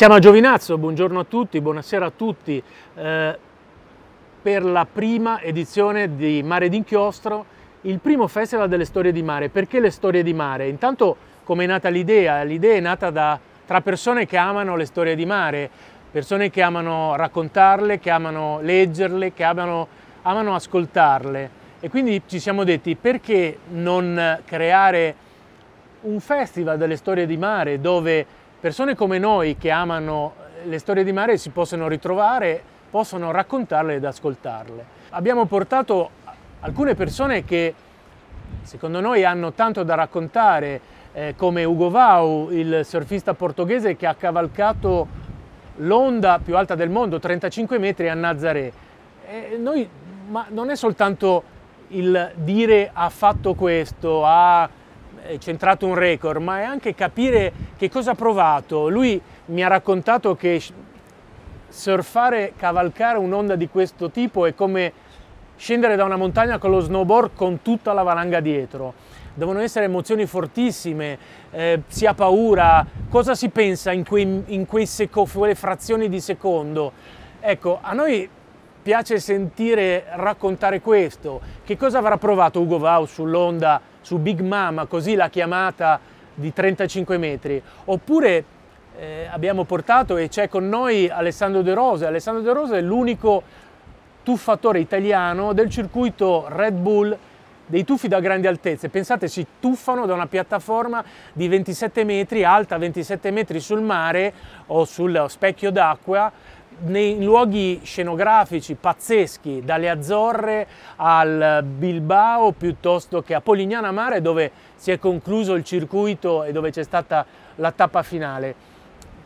Siamo a Giovinazzo, buongiorno a tutti, buonasera a tutti. Eh, per la prima edizione di Mare d'Inchiostro, il primo festival delle storie di mare. Perché le storie di mare? Intanto come è nata l'idea? L'idea è nata da, tra persone che amano le storie di mare, persone che amano raccontarle, che amano leggerle, che amano, amano ascoltarle. E quindi ci siamo detti perché non creare un festival delle storie di mare dove persone come noi che amano le storie di mare si possono ritrovare, possono raccontarle ed ascoltarle. Abbiamo portato alcune persone che secondo noi hanno tanto da raccontare, eh, come Ugo Vau, il surfista portoghese che ha cavalcato l'onda più alta del mondo, 35 metri a Nazaré. Eh, noi, ma non è soltanto il dire ha fatto questo, ha centrato un record, ma è anche capire che cosa ha provato. Lui mi ha raccontato che surfare, cavalcare un'onda di questo tipo è come scendere da una montagna con lo snowboard con tutta la valanga dietro. Devono essere emozioni fortissime, eh, si ha paura, cosa si pensa in, quei, in quei quelle frazioni di secondo? Ecco, a noi piace sentire raccontare questo. Che cosa avrà provato Ugo Vau sull'onda su Big Mama, così la chiamata di 35 metri, oppure eh, abbiamo portato e c'è con noi Alessandro De Rose. Alessandro De Rose è l'unico tuffatore italiano del circuito Red Bull dei tuffi da grandi altezze. Pensate, si tuffano da una piattaforma di 27 metri, alta 27 metri sul mare o sul specchio d'acqua, nei luoghi scenografici pazzeschi, dalle Azzorre al Bilbao piuttosto che a Polignana Mare dove si è concluso il circuito e dove c'è stata la tappa finale.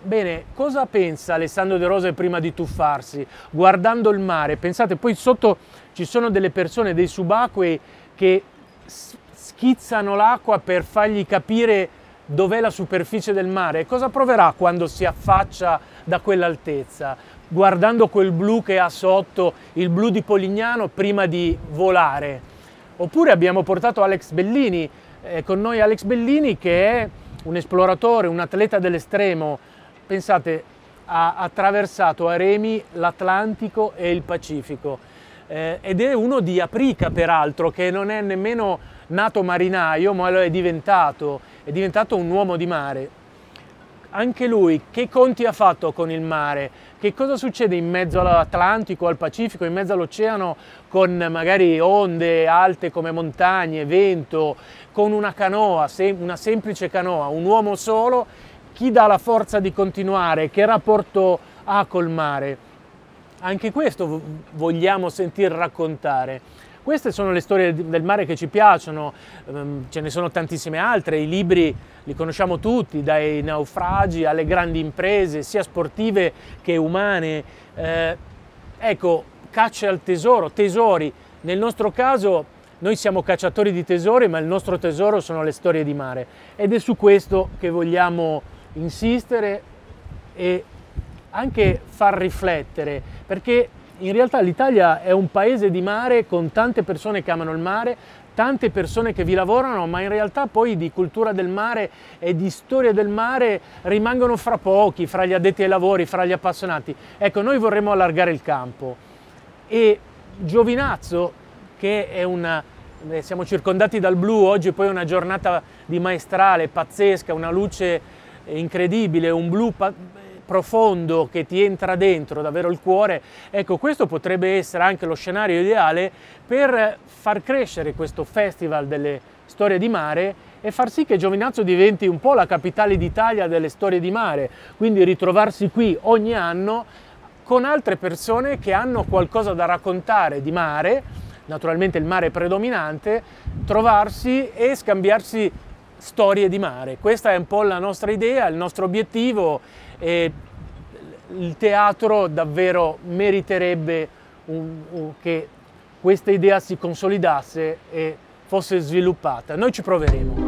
Bene, cosa pensa Alessandro De Rose prima di tuffarsi? Guardando il mare, pensate, poi sotto ci sono delle persone, dei subacquei che schizzano l'acqua per fargli capire dov'è la superficie del mare cosa proverà quando si affaccia da quell'altezza? guardando quel blu che ha sotto, il blu di Polignano, prima di volare. Oppure abbiamo portato Alex Bellini, eh, con noi Alex Bellini che è un esploratore, un atleta dell'estremo. Pensate, ha attraversato a remi l'Atlantico e il Pacifico. Eh, ed è uno di Aprica peraltro, che non è nemmeno nato marinaio, ma lo è diventato, è diventato un uomo di mare anche lui che conti ha fatto con il mare, che cosa succede in mezzo all'Atlantico, al Pacifico, in mezzo all'oceano con magari onde alte come montagne, vento, con una canoa, una semplice canoa, un uomo solo, chi dà la forza di continuare, che rapporto ha col mare. Anche questo vogliamo sentir raccontare. Queste sono le storie del mare che ci piacciono, ehm, ce ne sono tantissime altre, i libri li conosciamo tutti, dai naufragi alle grandi imprese, sia sportive che umane. Eh, ecco, caccia al tesoro, tesori. Nel nostro caso noi siamo cacciatori di tesori, ma il nostro tesoro sono le storie di mare ed è su questo che vogliamo insistere e anche far riflettere, perché in realtà l'Italia è un paese di mare con tante persone che amano il mare, tante persone che vi lavorano, ma in realtà poi di cultura del mare e di storia del mare rimangono fra pochi, fra gli addetti ai lavori, fra gli appassionati. Ecco, noi vorremmo allargare il campo e Giovinazzo, che è una... Eh, siamo circondati dal blu, oggi poi è una giornata di maestrale pazzesca, una luce incredibile, un blu profondo che ti entra dentro, davvero il cuore, ecco questo potrebbe essere anche lo scenario ideale per far crescere questo festival delle storie di mare e far sì che Giovinazzo diventi un po' la capitale d'Italia delle storie di mare, quindi ritrovarsi qui ogni anno con altre persone che hanno qualcosa da raccontare di mare, naturalmente il mare predominante, trovarsi e scambiarsi storie di mare. Questa è un po' la nostra idea, il nostro obiettivo e il teatro davvero meriterebbe un, un, che questa idea si consolidasse e fosse sviluppata. Noi ci proveremo.